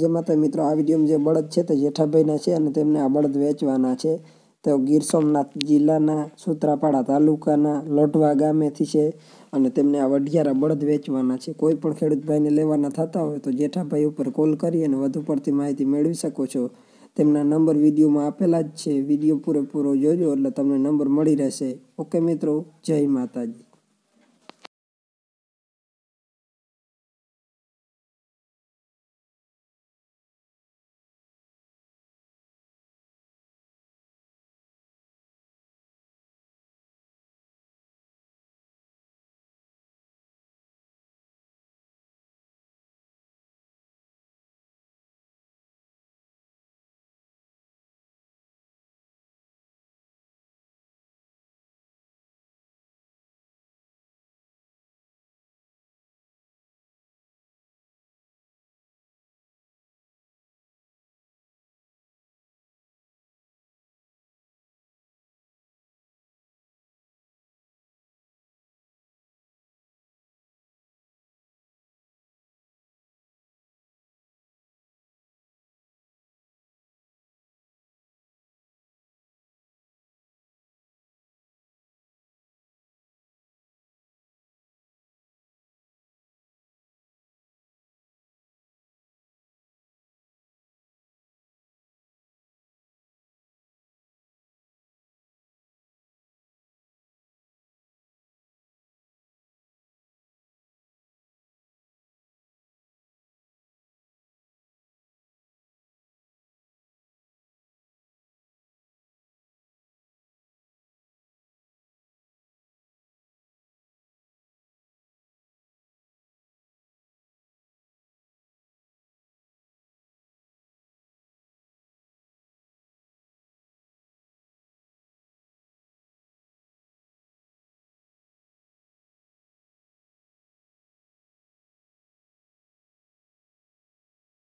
જેમાં તો મિત્રો આ વિડીયોમાં જે બળદ છે તે જેઠાભાઈના છે અને તેમને આ બળદ વેચવાના છે તેઓ ગીર સોમનાથ જિલ્લાના સુત્રાપાડા તાલુકાના લોટવા ગામેથી છે અને તેમને આ વઢિયારા બળદ વેચવાના છે કોઈ પણ ખેડૂત ભાઈને લેવાના થતા હોય તો જેઠાભાઈ ઉપર કોલ કરી અને વધુ પડતી માહિતી મેળવી શકો છો તેમના નંબર વિડીયોમાં આપેલા જ છે વિડીયો પૂરેપૂરો જોજો એટલે તમને નંબર મળી રહેશે ઓકે મિત્રો જય માતાજી